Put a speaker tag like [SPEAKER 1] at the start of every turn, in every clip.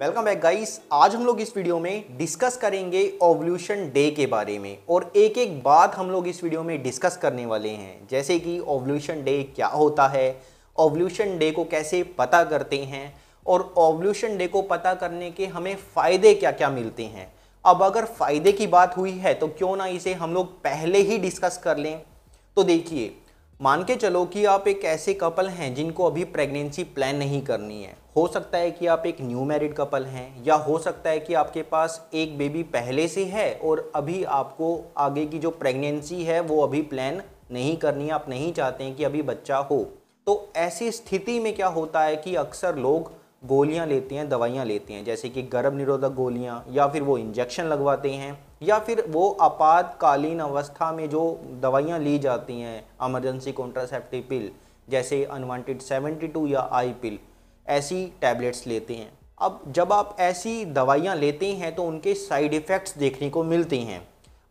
[SPEAKER 1] welcome back guys आज हम लोग इस वीडियो में डिस्कस करेंगे ओवल्यूशन डे के बारे में और एक एक बात हम लोग इस वीडियो में डिस्कस करने वाले हैं जैसे कि ओवल्यूशन डे क्या होता है ओवल्यूशन डे को कैसे पता करते हैं और ओवल्यूशन डे को पता करने के हमें फ़ायदे क्या क्या मिलते हैं अब अगर फ़ायदे की बात हुई है तो क्यों ना इसे हम लोग पहले ही डिस्कस कर लें तो देखिए मान के चलो कि आप एक ऐसे कपल हैं जिनको अभी प्रेगनेंसी प्लान नहीं करनी है हो सकता है कि आप एक न्यू मैरिड कपल हैं या हो सकता है कि आपके पास एक बेबी पहले से है और अभी आपको आगे की जो प्रेगनेंसी है वो अभी प्लान नहीं करनी आप नहीं चाहते हैं कि अभी बच्चा हो तो ऐसी स्थिति में क्या होता है कि अक्सर लोग गोलियां लेते हैं दवाइयां लेते हैं जैसे कि गर्भ निरोधक गोलियां या फिर वो इंजेक्शन लगवाते हैं या फिर वो आपातकालीन अवस्था में जो दवाइयां ली जाती हैं एमरजेंसी कॉन्ट्रासेप्टिव पिल जैसे अनवांटेड 72 या आई पिल ऐसी टैबलेट्स लेते हैं अब जब आप ऐसी दवाइयाँ लेते हैं तो उनके साइड इफ़ेक्ट्स देखने को मिलते हैं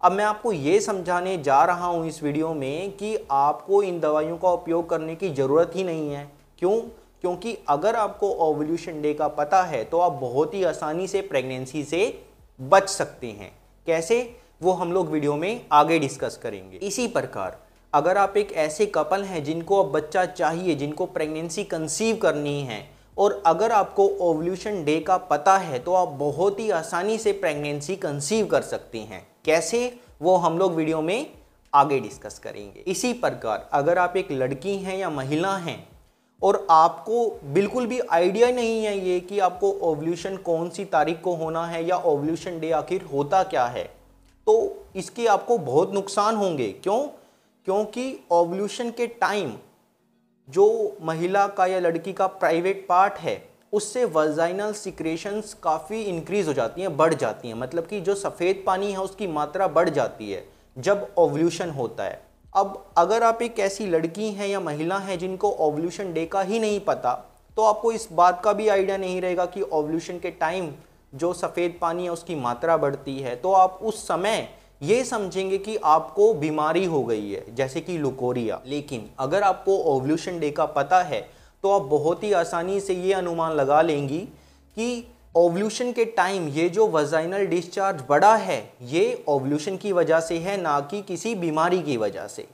[SPEAKER 1] अब मैं आपको ये समझाने जा रहा हूँ इस वीडियो में कि आपको इन दवाइयों का उपयोग करने की ज़रूरत ही नहीं है क्यों क्योंकि अगर आपको ओवल्यूशन डे का पता है तो आप बहुत ही आसानी से प्रेगनेंसी से बच सकते हैं कैसे वो हम लोग वीडियो में आगे डिस्कस करेंगे इसी प्रकार अगर आप एक ऐसे कपल हैं जिनको अब बच्चा चाहिए जिनको प्रेगनेंसी कंसीव करनी है और अगर आपको ओवल्यूशन डे का पता है तो आप बहुत ही आसानी से प्रेगनेंसी कंसीव कर सकती हैं कैसे वो हम लोग वीडियो में आगे डिस्कस करेंगे इसी प्रकार अगर आप एक लड़की हैं या महिला हैं और आपको बिल्कुल भी आइडिया नहीं है ये कि आपको ओवल्यूशन कौन सी तारीख को होना है या ओवल्यूशन डे आखिर होता क्या है तो इसके आपको बहुत नुकसान होंगे क्यों क्योंकि ओवल्यूशन के टाइम जो महिला का या लड़की का प्राइवेट पार्ट है उससे वजाइनल सिक्रेशंस काफ़ी इंक्रीज़ हो जाती हैं बढ़ जाती हैं मतलब कि जो सफ़ेद पानी है उसकी मात्रा बढ़ जाती है जब ओवल्यूशन होता है अब अगर आप एक ऐसी लड़की हैं या महिला हैं जिनको ओवल्यूशन डे का ही नहीं पता तो आपको इस बात का भी आइडिया नहीं रहेगा कि ओवल्यूशन के टाइम जो सफ़ेद पानी है उसकी मात्रा बढ़ती है तो आप उस समय ये समझेंगे कि आपको बीमारी हो गई है जैसे कि लुकोरिया लेकिन अगर आपको ओवल्यूशन डे का पता है तो आप बहुत ही आसानी से ये अनुमान लगा लेंगी कि ओवल्यूशन के टाइम ये जो वजाइनल डिस्चार्ज बड़ा है ये ओवल्यूशन की वजह से है ना कि किसी बीमारी की वजह से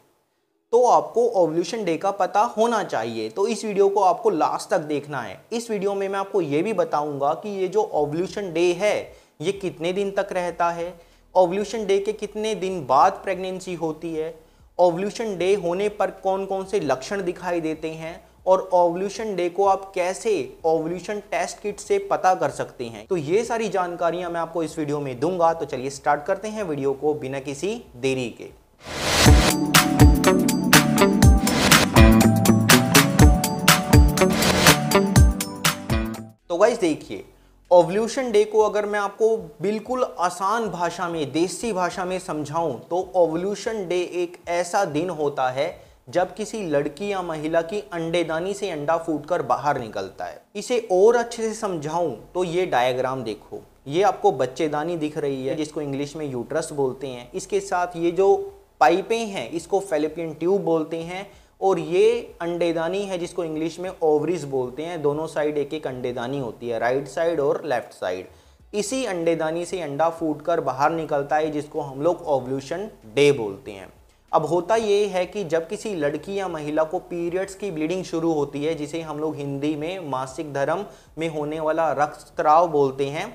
[SPEAKER 1] तो आपको ओवल्यूशन डे का पता होना चाहिए तो इस वीडियो को आपको लास्ट तक देखना है इस वीडियो में मैं आपको ये भी बताऊंगा कि ये जो ओवल्यूशन डे है ये कितने दिन तक रहता है ओवल्यूशन डे के कितने दिन बाद प्रेगनेंसी होती है ओवल्यूशन डे होने पर कौन कौन से लक्षण दिखाई देते हैं और ओवल्यूशन डे को आप कैसे ओवल्यूशन टेस्ट किट से पता कर सकते हैं तो ये सारी जानकारियां मैं आपको इस वीडियो में दूंगा तो चलिए स्टार्ट करते हैं वीडियो को बिना किसी देरी के तो वाइस देखिए ओवल्यूशन डे को अगर मैं आपको बिल्कुल आसान भाषा में देसी भाषा में समझाऊं तो ओवल्यूशन डे एक ऐसा दिन होता है जब किसी लड़की या महिला की अंडेदानी से अंडा फूटकर बाहर निकलता है इसे और अच्छे से समझाऊं तो ये डायग्राम देखो ये आपको बच्चेदानी दिख रही है जिसको इंग्लिश में यूट्रस बोलते हैं इसके साथ ये जो पाइपें हैं इसको फेलिपियन ट्यूब बोलते हैं और ये अंडेदानी है जिसको इंग्लिश में ओवरीज बोलते हैं दोनों साइड एक एक अंडेदानी होती है राइट साइड और लेफ्ट साइड इसी अंडेदानी से अंडा फूट कर बाहर निकलता है जिसको हम लोग ओवल्यूशन डे बोलते हैं अब होता ये है कि जब किसी लड़की या महिला को पीरियड्स की ब्लीडिंग शुरू होती है जिसे हम लोग हिंदी में मासिक धर्म में होने वाला रक्तस्राव बोलते हैं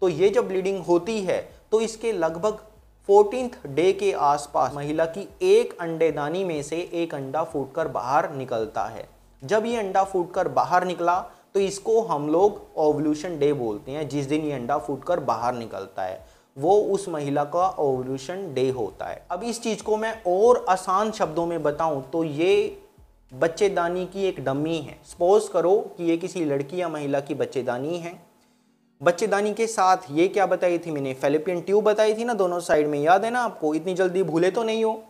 [SPEAKER 1] तो ये जब ब्लीडिंग होती है तो इसके लगभग फोर्टीन डे के आसपास महिला की एक अंडेदानी में से एक अंडा फूटकर बाहर निकलता है जब ये अंडा फूटकर बाहर निकला तो इसको हम लोग ओवल्यूशन डे बोलते हैं जिस दिन ये अंडा फूटकर बाहर निकलता है वो उस महिला का ओवल्यूशन डे होता है अब इस चीज़ को मैं और आसान शब्दों में बताऊं तो ये बच्चेदानी की एक डमी है सपोज करो कि ये किसी लड़की या महिला की बच्चेदानी है बच्चेदानी के साथ ये क्या बताई थी मैंने फेलिपियन ट्यूब बताई थी ना दोनों साइड में याद है ना आपको इतनी जल्दी भूले तो नहीं हो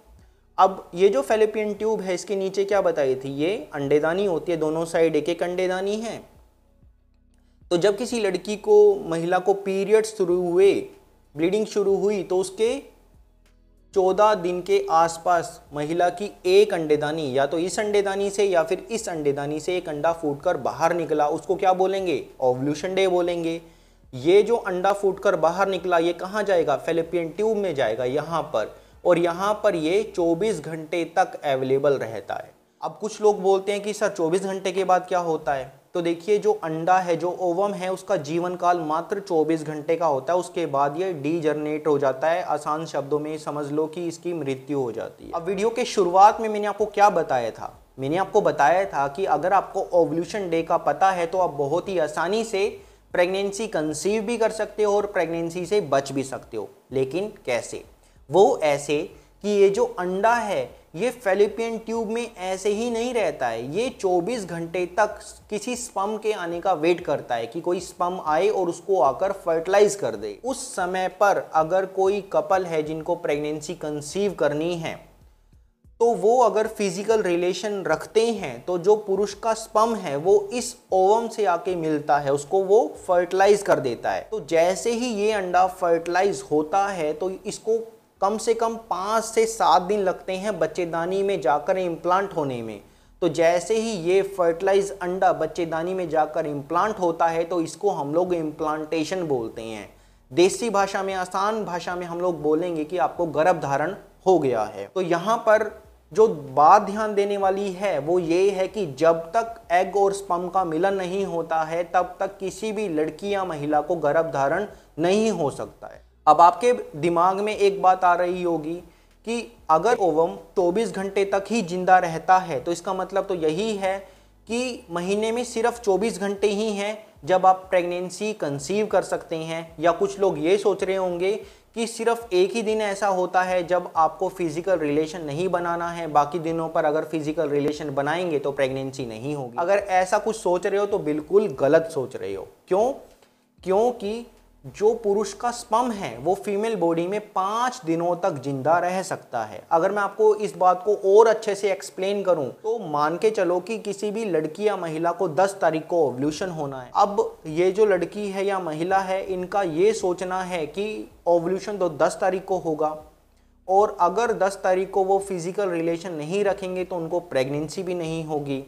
[SPEAKER 1] अब ये जो फेलिपियन ट्यूब है इसके नीचे क्या बताई थी ये अंडेदानी होती है दोनों साइड एक एक अंडेदानी है तो जब किसी लड़की को महिला को पीरियड्स शुरू हुए ब्लीडिंग शुरू हुई तो उसके चौदह दिन के आसपास महिला की एक अंडेदानी या तो इस अंडेदानी से या फिर इस अंडेदानी से एक अंडा फूटकर बाहर निकला उसको क्या बोलेंगे ओवल्यूशन डे बोलेंगे ये जो अंडा फूटकर बाहर निकला ये कहाँ जाएगा फेलिपियन ट्यूब में जाएगा यहाँ पर और यहाँ पर ये 24 घंटे तक अवेलेबल रहता है अब कुछ लोग बोलते हैं कि सर 24 घंटे के बाद क्या होता है तो देखिए जो अंडा है जो ओवम है उसका जीवन काल मात्र 24 घंटे का होता है उसके बाद ये डीजनरेट हो जाता है आसान शब्दों में समझ लो कि इसकी मृत्यु हो जाती है अब वीडियो के शुरुआत में मैंने आपको क्या बताया था मैंने आपको बताया था कि अगर आपको ओवल्यूशन डे का पता है तो आप बहुत ही आसानी से प्रेगनेंसी कंसीव भी कर सकते हो और प्रेगनेंसी से बच भी सकते हो लेकिन कैसे वो ऐसे कि ये जो अंडा है ये फेलिपियन ट्यूब में ऐसे ही नहीं रहता है ये 24 घंटे तक किसी स्पम के आने का वेट करता है कि कोई स्पम आए और उसको आकर फर्टिलाइज कर दे उस समय पर अगर कोई कपल है जिनको प्रेगनेंसी कंसीव करनी है तो वो अगर फिजिकल रिलेशन रखते हैं तो जो पुरुष का स्पम है वो इस ओवम से आके मिलता है उसको वो फर्टिलाइज कर देता है तो जैसे ही ये अंडा फर्टिलाइज होता है तो इसको कम से कम पाँच से सात दिन लगते हैं बच्चेदानी में जाकर इम्प्लांट होने में तो जैसे ही ये फर्टिलाइज अंडा बच्चेदानी में जाकर इम्प्लांट होता है तो इसको हम लोग इम्प्लांटेशन बोलते हैं देसी भाषा में आसान भाषा में हम लोग बोलेंगे कि आपको गर्भ धारण हो गया है तो यहाँ पर जो बात ध्यान देने वाली है वो ये है कि जब तक एग और स्पम का मिलन नहीं होता है तब तक किसी भी लड़की या महिला को गर्भ धारण नहीं हो सकता है अब आपके दिमाग में एक बात आ रही होगी कि अगर ओवम 24 घंटे तक ही जिंदा रहता है तो इसका मतलब तो यही है कि महीने में सिर्फ 24 घंटे ही हैं जब आप प्रेगनेंसी कंसीव कर सकते हैं या कुछ लोग ये सोच रहे होंगे कि सिर्फ एक ही दिन ऐसा होता है जब आपको फिजिकल रिलेशन नहीं बनाना है बाकी दिनों पर अगर फिजिकल रिलेशन बनाएंगे तो प्रेगनेंसी नहीं होगी अगर ऐसा कुछ सोच रहे हो तो बिल्कुल गलत सोच रहे हो क्यों क्योंकि जो पुरुष का स्पम है वो फीमेल बॉडी में पाँच दिनों तक जिंदा रह सकता है अगर मैं आपको इस बात को और अच्छे से एक्सप्लेन करूं तो मान के चलो कि किसी भी लड़की या महिला को 10 तारीख को ओवल्यूशन होना है अब ये जो लड़की है या महिला है इनका ये सोचना है कि ओवल्यूशन तो 10 तारीख को होगा और अगर 10 तारीख को वो फिज़िकल रिलेशन नहीं रखेंगे तो उनको प्रेगनेंसी भी नहीं होगी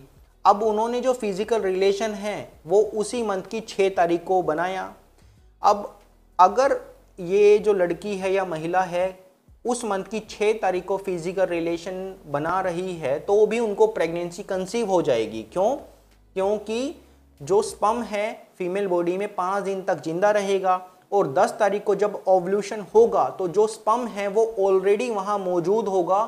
[SPEAKER 1] अब उन्होंने जो फिज़िकल रिलेशन है वो उसी मंथ की छः तारीख को बनाया अब अगर ये जो लड़की है या महिला है उस मंथ की छः तारीख को फिजिकल रिलेशन बना रही है तो भी उनको प्रेगनेंसी कंसीव हो जाएगी क्यों क्योंकि जो स्पम है फीमेल बॉडी में पाँच दिन तक जिंदा रहेगा और 10 तारीख को जब ओवल्यूशन होगा तो जो स्पम है वो ऑलरेडी वहाँ मौजूद होगा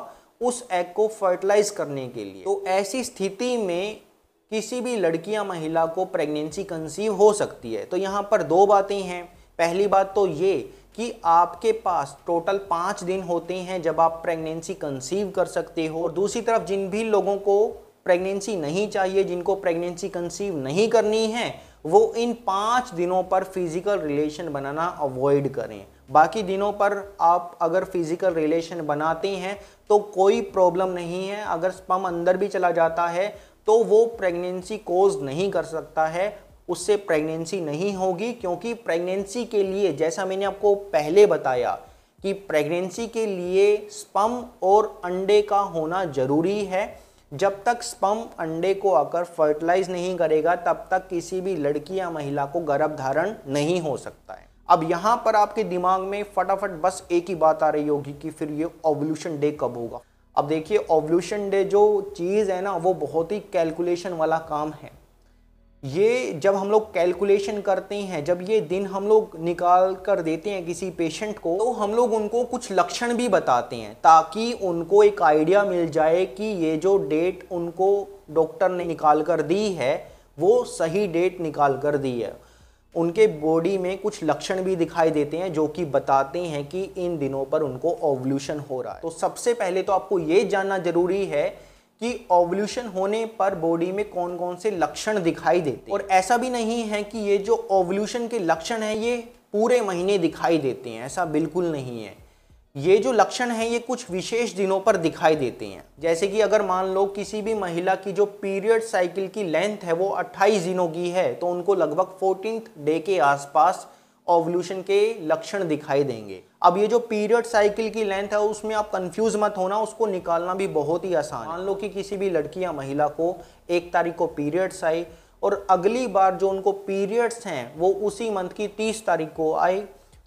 [SPEAKER 1] उस एग को फर्टिलाइज करने के लिए तो ऐसी स्थिति में किसी भी लड़की या महिला को प्रेगनेंसी कंसीव हो सकती है तो यहाँ पर दो बातें हैं पहली बात तो ये कि आपके पास टोटल पाँच दिन होते हैं जब आप प्रेगनेंसी कंसीव कर सकते हो और दूसरी तरफ जिन भी लोगों को प्रेगनेंसी नहीं चाहिए जिनको प्रेगनेंसी कंसीव नहीं करनी है वो इन पाँच दिनों पर फिज़िकल रिलेशन बनाना अवॉइड करें बाकी दिनों पर आप अगर फिज़िकल रिलेशन बनाते हैं तो कोई प्रॉब्लम नहीं है अगर स्पम अंदर भी चला जाता है तो वो प्रेगनेंसी कोज नहीं कर सकता है उससे प्रेगनेंसी नहीं होगी क्योंकि प्रेगनेंसी के लिए जैसा मैंने आपको पहले बताया कि प्रेगनेंसी के लिए स्पम और अंडे का होना ज़रूरी है जब तक स्पम अंडे को आकर फर्टिलाइज नहीं करेगा तब तक किसी भी लड़की या महिला को गर्भ धारण नहीं हो सकता है अब यहाँ पर आपके दिमाग में फटाफट बस एक ही बात आ रही होगी कि फिर ये ओवल्यूशन डे कब होगा अब देखिए ओवल्यूशन डे जो चीज़ है ना वो बहुत ही कैलकुलेशन वाला काम है ये जब हम लोग कैलकुलेशन करते हैं जब ये दिन हम लोग निकाल कर देते हैं किसी पेशेंट को तो हम लोग उनको कुछ लक्षण भी बताते हैं ताकि उनको एक आइडिया मिल जाए कि ये जो डेट उनको डॉक्टर ने निकाल कर दी है वो सही डेट निकाल कर दी है उनके बॉडी में कुछ लक्षण भी दिखाई देते हैं जो कि बताते हैं कि इन दिनों पर उनको ओवल्यूशन हो रहा है तो सबसे पहले तो आपको ये जानना जरूरी है कि ओवल्यूशन होने पर बॉडी में कौन कौन से लक्षण दिखाई देते हैं और ऐसा भी नहीं है कि ये जो ओवल्यूशन के लक्षण हैं ये पूरे महीने दिखाई देते हैं ऐसा बिल्कुल नहीं है ये जो लक्षण हैं ये कुछ विशेष दिनों पर दिखाई देते हैं जैसे कि अगर मान लो किसी भी महिला की जो पीरियड साइकिल की लेंथ है वो 28 दिनों की है तो उनको लगभग फोर्टीन डे के आसपास ओवल्यूशन के लक्षण दिखाई देंगे अब ये जो पीरियड साइकिल की लेंथ है उसमें आप कंफ्यूज मत होना उसको निकालना भी बहुत ही आसान मान लो कि किसी भी लड़की या महिला को एक तारीख को पीरियड्स आए और अगली बार जो उनको पीरियड्स हैं वो उसी मंथ की तीस तारीख को आए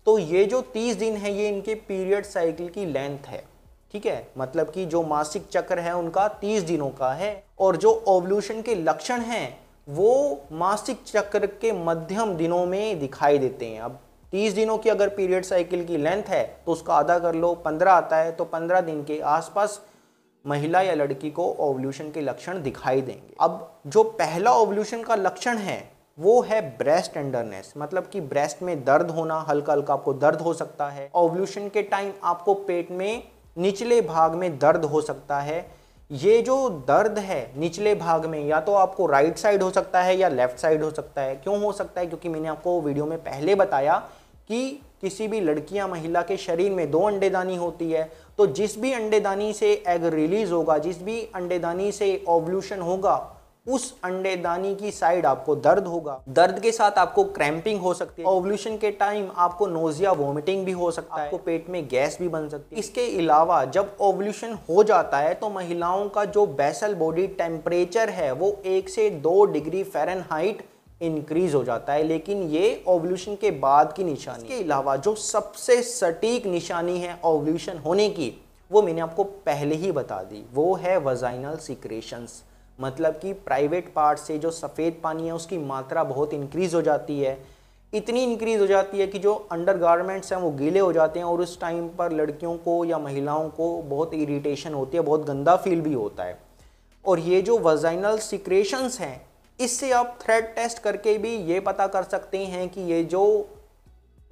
[SPEAKER 1] तो ये जो तीस दिन है ये इनके पीरियड साइकिल की लेंथ है ठीक है मतलब कि जो मासिक चक्र है उनका तीस दिनों का है और जो ओवल्यूशन के लक्षण हैं वो मासिक चक्र के मध्यम दिनों में दिखाई देते हैं अब तीस दिनों की अगर पीरियड साइकिल की लेंथ है तो उसका आधा कर लो पंद्रह आता है तो पंद्रह दिन के आसपास महिला या लड़की को ओवल्यूशन के लक्षण दिखाई देंगे अब जो पहला ओवल्यूशन का लक्षण है वो है ब्रेस्ट टेंडरनेस मतलब कि ब्रेस्ट में दर्द होना हल्का हल्का आपको दर्द हो सकता है ओवल्यूशन के टाइम आपको पेट में निचले भाग में दर्द हो सकता है ये जो दर्द है निचले भाग में या तो आपको राइट साइड हो सकता है या लेफ्ट साइड हो सकता है क्यों हो सकता है क्योंकि मैंने आपको वीडियो में पहले बताया कि किसी भी लड़की या महिला के शरीर में दो अंडेदानी होती है तो जिस भी अंडेदानी से एग रिलीज होगा जिस भी अंडेदानी से ओवल्यूशन होगा उस अंडेदानी की साइड आपको दर्द होगा दर्द के साथ आपको क्रैम्पिंग हो सकती है ओवल्यूशन के टाइम आपको नोजिया वॉमिटिंग भी हो सकता है आपको पेट में गैस भी बन सकती है इसके अलावा जब ओवल्यूशन हो जाता है तो महिलाओं का जो बेसल बॉडी टेम्परेचर है वो एक से दो डिग्री फेरन हाइट इंक्रीज हो जाता है लेकिन ये ओवल्यूशन के बाद की निशानी इसके अलावा जो सबसे सटीक निशानी है ओवल्यूशन होने की वो मैंने आपको पहले ही बता दी वो है वजाइनल सिक्रेशंस मतलब कि प्राइवेट पार्ट से जो सफ़ेद पानी है उसकी मात्रा बहुत इंक्रीज़ हो जाती है इतनी इंक्रीज़ हो जाती है कि जो अंडर गारमेंट्स हैं वो गीले हो जाते हैं और उस टाइम पर लड़कियों को या महिलाओं को बहुत इरीटेशन होती है बहुत गंदा फील भी होता है और ये जो वजाइनल सिक्रेशंस हैं इससे आप थ्रेड टेस्ट करके भी ये पता कर सकते हैं कि ये जो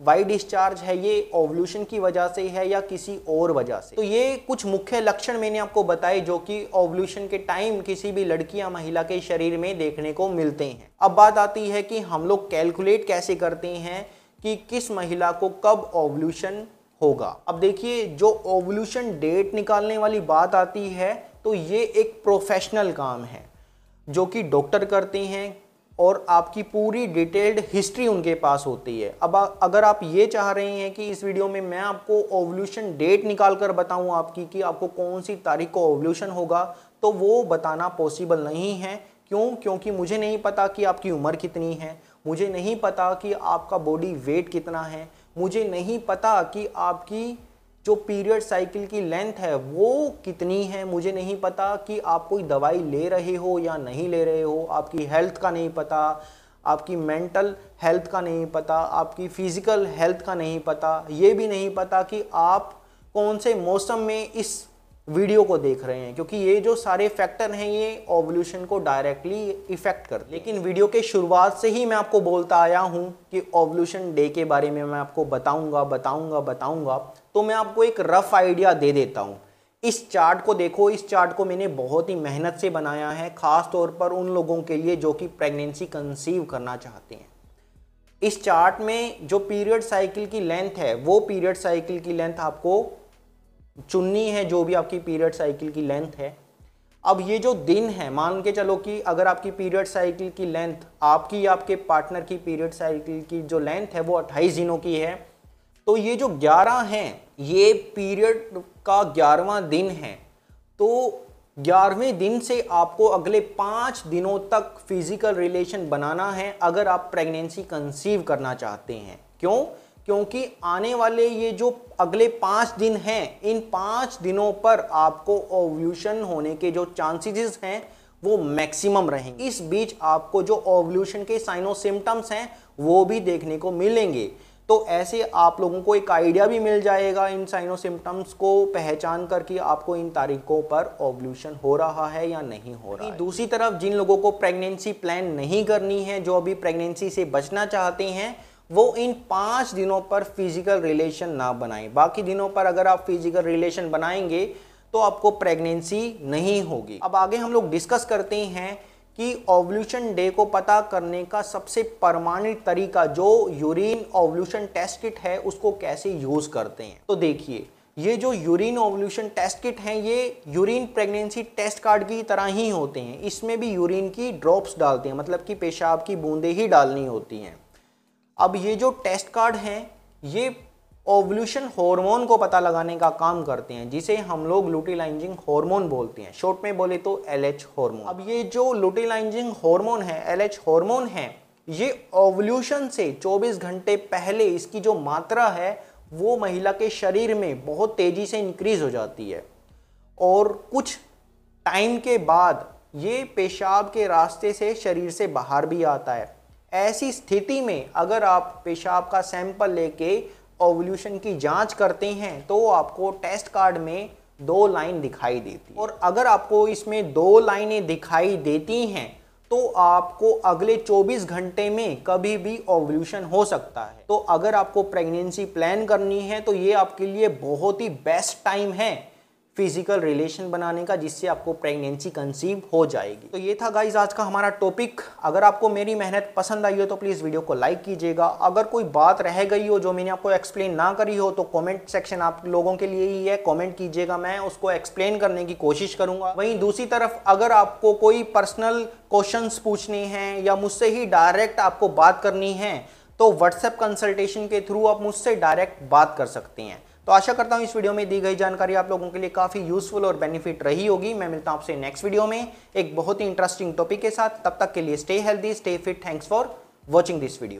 [SPEAKER 1] वाई डिस्चार्ज है ये ओवल्यूशन की वजह से है या किसी और वजह से तो ये कुछ मुख्य लक्षण मैंने आपको बताए जो कि ओवल्यूशन के टाइम किसी भी लड़की या महिला के शरीर में देखने को मिलते हैं अब बात आती है कि हम लोग कैलकुलेट कैसे करते हैं कि किस महिला को कब ओवल्यूशन होगा अब देखिए जो ओवल्यूशन डेट निकालने वाली बात आती है तो ये एक प्रोफेशनल काम है जो कि डॉक्टर करते हैं और आपकी पूरी डिटेल्ड हिस्ट्री उनके पास होती है अब अगर आप ये चाह रहे हैं कि इस वीडियो में मैं आपको ओवल्यूशन डेट निकाल कर बताऊँ आपकी कि आपको कौन सी तारीख को ओवल्यूशन होगा तो वो बताना पॉसिबल नहीं है क्यों क्योंकि मुझे नहीं पता कि आपकी उम्र कितनी है मुझे नहीं पता कि आपका बॉडी वेट कितना है मुझे नहीं पता कि आपकी जो पीरियड साइकिल की लेंथ है वो कितनी है मुझे नहीं पता कि आप कोई दवाई ले रहे हो या नहीं ले रहे हो आपकी हेल्थ का नहीं पता आपकी मेंटल हेल्थ का नहीं पता आपकी फिज़िकल हेल्थ का नहीं पता ये भी नहीं पता कि आप कौन से मौसम में इस वीडियो को देख रहे हैं क्योंकि ये जो सारे फैक्टर हैं ये ओवल्यूशन को डायरेक्टली इफेक्ट हैं लेकिन वीडियो के शुरुआत से ही मैं आपको बोलता आया हूँ कि ओवल्यूशन डे के बारे में मैं आपको बताऊँगा बताऊँगा बताऊँगा तो मैं आपको एक रफ आइडिया दे देता हूँ इस चार्ट को देखो इस चार्ट को मैंने बहुत ही मेहनत से बनाया है ख़ास तौर पर उन लोगों के लिए जो कि प्रेगनेंसी कंसीव करना चाहते हैं इस चार्ट में जो पीरियड साइकिल की लेंथ है वो पीरियड साइकिल की लेंथ आपको चुननी है जो भी आपकी पीरियड साइकिल की लेंथ है अब ये जो दिन है मान के चलो कि अगर आपकी पीरियड साइकिल की लेंथ आपकी या आपके पार्टनर की पीरियड साइकिल की जो लेंथ है वो 28 दिनों की है तो ये जो 11 हैं ये पीरियड का ग्यारहवा दिन है तो ग्यारहवें दिन से आपको अगले पाँच दिनों तक फिजिकल रिलेशन बनाना है अगर आप प्रेगनेंसी कंसीव करना चाहते हैं क्यों क्योंकि आने वाले ये जो अगले पाँच दिन हैं इन पाँच दिनों पर आपको ओव्यूशन होने के जो चांसेस हैं वो मैक्सिमम रहेंगे इस बीच आपको जो ओव्यूशन के साइनो सिम्टम्स हैं वो भी देखने को मिलेंगे तो ऐसे आप लोगों को एक आइडिया भी मिल जाएगा इन साइनो सिम्टम्स को पहचान कर कि आपको इन तारीखों पर ओवल्यूशन हो रहा है या नहीं हो रहा है दूसरी तरफ जिन लोगों को प्रेगनेंसी प्लान नहीं करनी है जो अभी प्रेगनेंसी से बचना चाहते हैं वो इन पाँच दिनों पर फिजिकल रिलेशन ना बनाएं बाकी दिनों पर अगर आप फिजिकल रिलेशन बनाएंगे तो आपको प्रेगनेंसी नहीं होगी अब आगे हम लोग डिस्कस करते हैं कि ओवल्यूशन डे को पता करने का सबसे परमानेंट तरीका जो यूरिन ओवल्यूशन टेस्ट किट है उसको कैसे यूज़ करते हैं तो देखिए ये जो यूरिन ओवल्यूशन टेस्ट किट हैं ये यूरिन प्रेगनेंसी टेस्ट कार्ड की तरह ही होते हैं इसमें भी यूरिन की ड्रॉप्स डालते हैं मतलब कि पेशाब की बूंदें ही डालनी होती हैं अब ये जो टेस्ट कार्ड हैं ये ओवल्यूशन हार्मोन को पता लगाने का काम करते हैं जिसे हम लोग लुटिलाइजिंग हार्मोन बोलते हैं शॉर्ट में बोले तो एल एच अब ये जो लुटिलाइजिंग हार्मोन है एल एच हॉर्मोन है ये ओवल्यूशन से 24 घंटे पहले इसकी जो मात्रा है वो महिला के शरीर में बहुत तेज़ी से इंक्रीज हो जाती है और कुछ टाइम के बाद ये पेशाब के रास्ते से शरीर से बाहर भी आता है ऐसी स्थिति में अगर आप पेशाब का सैंपल लेके ओवल्यूशन की जांच करते हैं तो आपको टेस्ट कार्ड में दो लाइन दिखाई देती और अगर आपको इसमें दो लाइनें दिखाई देती हैं तो आपको अगले 24 घंटे में कभी भी ओवल्यूशन हो सकता है तो अगर आपको प्रेगनेंसी प्लान करनी है तो ये आपके लिए बहुत ही बेस्ट टाइम है फिजिकल रिलेशन बनाने का जिससे आपको प्रेगनेंसी कंसीव हो जाएगी तो ये था गाइज आज का हमारा टॉपिक अगर आपको मेरी मेहनत पसंद आई हो तो प्लीज़ वीडियो को लाइक कीजिएगा अगर कोई बात रह गई हो जो मैंने आपको एक्सप्लेन ना करी हो तो कमेंट सेक्शन आप लोगों के लिए ही है कमेंट कीजिएगा मैं उसको एक्सप्लेन करने की कोशिश करूंगा वहीं दूसरी तरफ अगर आपको कोई पर्सनल क्वेश्चन पूछने हैं या मुझसे ही डायरेक्ट आपको बात करनी है तो व्हाट्सएप कंसल्टेशन के थ्रू आप मुझसे डायरेक्ट बात कर सकते हैं तो आशा करता हूँ इस वीडियो में दी गई जानकारी आप लोगों के लिए काफ़ी यूजफुल और बेनिफिट रही होगी मैं मिलता हूँ आपसे नेक्स्ट वीडियो में एक बहुत ही इंटरेस्टिंग टॉपिक के साथ तब तक के लिए stay healthy stay fit thanks for watching this video